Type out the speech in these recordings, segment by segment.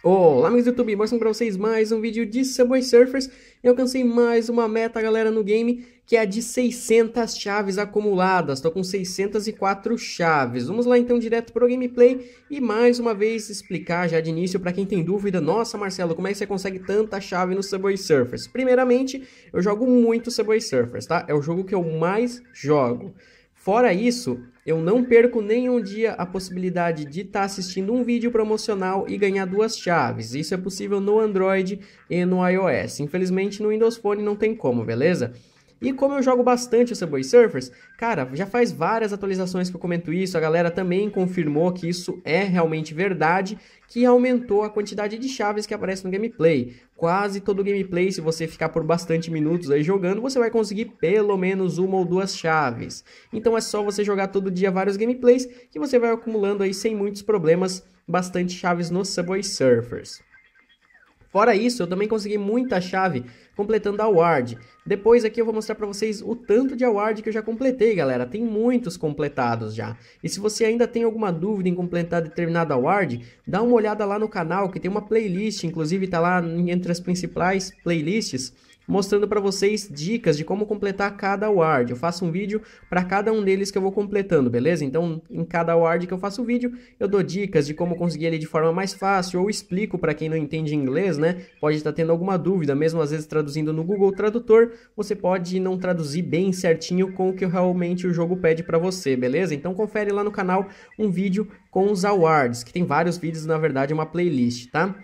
Olá amigos do YouTube, mostrando pra vocês mais um vídeo de Subway Surfers Eu alcancei mais uma meta galera no game Que é a de 600 chaves acumuladas Tô com 604 chaves Vamos lá então direto pro gameplay E mais uma vez explicar já de início pra quem tem dúvida Nossa Marcelo, como é que você consegue tanta chave no Subway Surfers? Primeiramente, eu jogo muito Subway Surfers, tá? É o jogo que eu mais jogo Fora isso, eu não perco nenhum dia a possibilidade de estar tá assistindo um vídeo promocional e ganhar duas chaves. Isso é possível no Android e no iOS. Infelizmente no Windows Phone não tem como, beleza? E como eu jogo bastante o Subway Surfers, cara, já faz várias atualizações que eu comento isso, a galera também confirmou que isso é realmente verdade, que aumentou a quantidade de chaves que aparece no gameplay. Quase todo gameplay, se você ficar por bastante minutos aí jogando, você vai conseguir pelo menos uma ou duas chaves. Então é só você jogar todo dia vários gameplays que você vai acumulando aí sem muitos problemas bastante chaves no Subway Surfers. Fora isso, eu também consegui muita chave completando a award. Depois aqui eu vou mostrar para vocês o tanto de award que eu já completei, galera. Tem muitos completados já. E se você ainda tem alguma dúvida em completar determinada award, dá uma olhada lá no canal que tem uma playlist, inclusive tá lá entre as principais playlists mostrando para vocês dicas de como completar cada ward. Eu faço um vídeo para cada um deles que eu vou completando, beleza? Então, em cada ward que eu faço o vídeo, eu dou dicas de como conseguir ele de forma mais fácil ou explico para quem não entende inglês, né? Pode estar tá tendo alguma dúvida, mesmo às vezes traduzindo no Google Tradutor, você pode não traduzir bem certinho com o que realmente o jogo pede para você, beleza? Então confere lá no canal um vídeo com os awards, que tem vários vídeos, na verdade, é uma playlist, tá?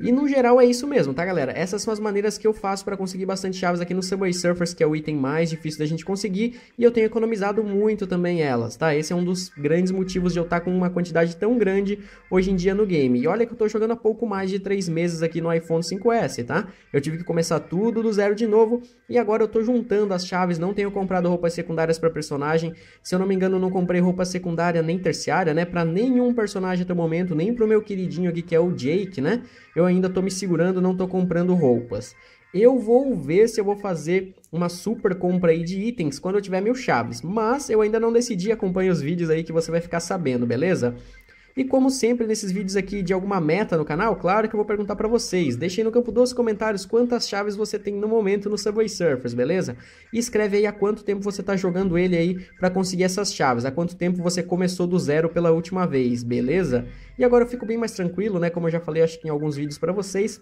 E no geral é isso mesmo, tá galera? Essas são as maneiras que eu faço para conseguir bastante chaves aqui no Subway Surfers, que é o item mais difícil da gente conseguir, e eu tenho economizado muito também elas, tá? Esse é um dos grandes motivos de eu estar tá com uma quantidade tão grande hoje em dia no game. E olha que eu tô jogando há pouco mais de 3 meses aqui no iPhone 5S, tá? Eu tive que começar tudo do zero de novo, e agora eu tô juntando as chaves, não tenho comprado roupas secundárias para personagem, se eu não me engano não comprei roupa secundária nem terciária, né? Pra nenhum personagem até o momento, nem pro meu queridinho aqui que é o Jake, né? Eu eu ainda estou me segurando, não estou comprando roupas. Eu vou ver se eu vou fazer uma super compra aí de itens quando eu tiver mil chaves, mas eu ainda não decidi, acompanhe os vídeos aí que você vai ficar sabendo, beleza? E como sempre nesses vídeos aqui de alguma meta no canal, claro que eu vou perguntar para vocês. Deixem no campo dos comentários quantas chaves você tem no momento no Subway Surfers, beleza? E escreve aí há quanto tempo você tá jogando ele aí para conseguir essas chaves, há quanto tempo você começou do zero pela última vez, beleza? E agora eu fico bem mais tranquilo, né? Como eu já falei acho que em alguns vídeos para vocês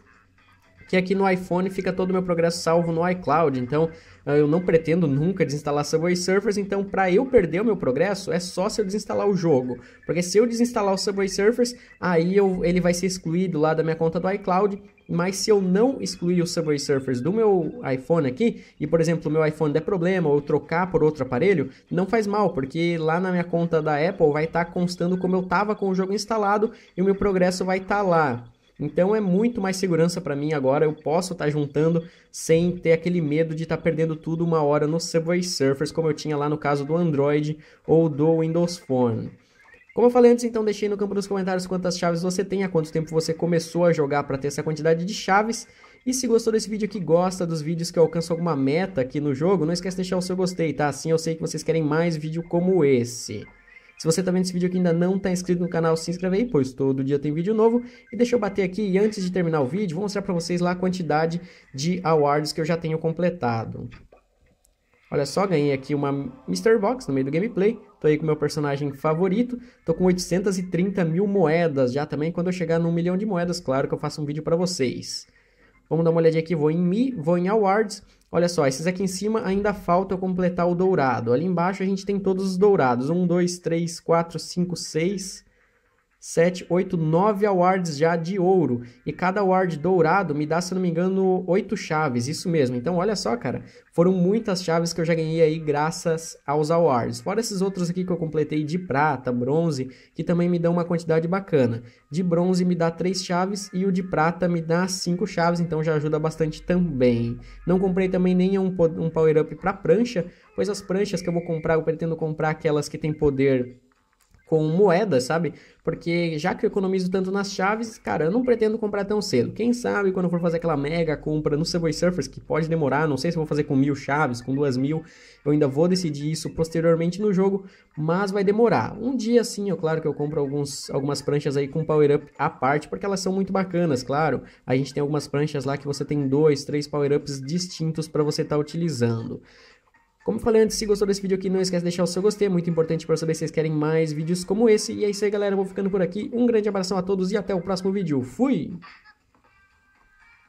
que aqui no iPhone fica todo o meu progresso salvo no iCloud, então ah, eu não pretendo nunca desinstalar Subway Surfers, então para eu perder o meu progresso é só se eu desinstalar o jogo, porque se eu desinstalar o Subway Surfers, aí eu, ele vai ser excluído lá da minha conta do iCloud, mas se eu não excluir o Subway Surfers do meu iPhone aqui, e por exemplo o meu iPhone der problema ou trocar por outro aparelho, não faz mal, porque lá na minha conta da Apple vai estar tá constando como eu tava com o jogo instalado e o meu progresso vai estar tá lá. Então é muito mais segurança para mim agora, eu posso estar tá juntando sem ter aquele medo de estar tá perdendo tudo uma hora no Subway Surfers, como eu tinha lá no caso do Android ou do Windows Phone. Como eu falei antes, então deixei no campo dos comentários quantas chaves você tem, há quanto tempo você começou a jogar para ter essa quantidade de chaves. E se gostou desse vídeo aqui, gosta dos vídeos que eu alcanço alguma meta aqui no jogo, não esquece de deixar o seu gostei, tá? Assim eu sei que vocês querem mais vídeo como esse. Se você está vendo esse vídeo aqui e ainda não está inscrito no canal, se inscreve aí, pois todo dia tem vídeo novo. E deixa eu bater aqui, e antes de terminar o vídeo, vou mostrar para vocês lá a quantidade de awards que eu já tenho completado. Olha só, ganhei aqui uma Mr. Box no meio do gameplay. Tô aí com meu personagem favorito. Tô com 830 mil moedas já também. Quando eu chegar no milhão de moedas, claro que eu faço um vídeo para vocês. Vamos dar uma olhadinha aqui, vou em Mi, vou em Awards. Olha só, esses aqui em cima ainda falta eu completar o dourado. Ali embaixo a gente tem todos os dourados. 1, 2, 3, 4, 5, 6... 7, 8, 9 awards já de ouro. E cada award dourado me dá, se não me engano, 8 chaves. Isso mesmo. Então, olha só, cara. Foram muitas chaves que eu já ganhei aí graças aos awards. Fora esses outros aqui que eu completei de prata, bronze, que também me dão uma quantidade bacana. De bronze me dá 3 chaves e o de prata me dá 5 chaves. Então, já ajuda bastante também. Não comprei também nenhum um power-up para prancha, pois as pranchas que eu vou comprar, eu pretendo comprar aquelas que têm poder com moedas, sabe? Porque já que eu economizo tanto nas chaves, cara, eu não pretendo comprar tão cedo. Quem sabe quando eu for fazer aquela mega compra no Subway Surfers, que pode demorar, não sei se vou fazer com mil chaves, com duas mil, eu ainda vou decidir isso posteriormente no jogo, mas vai demorar. Um dia sim, é claro que eu compro alguns, algumas pranchas aí com power-up à parte, porque elas são muito bacanas, claro. A gente tem algumas pranchas lá que você tem dois, três power-ups distintos para você estar tá utilizando. Como falei antes, se gostou desse vídeo aqui, não esquece de deixar o seu gostei, é muito importante para saber se vocês querem mais vídeos como esse. E é isso aí, galera, eu vou ficando por aqui. Um grande abração a todos e até o próximo vídeo. Fui!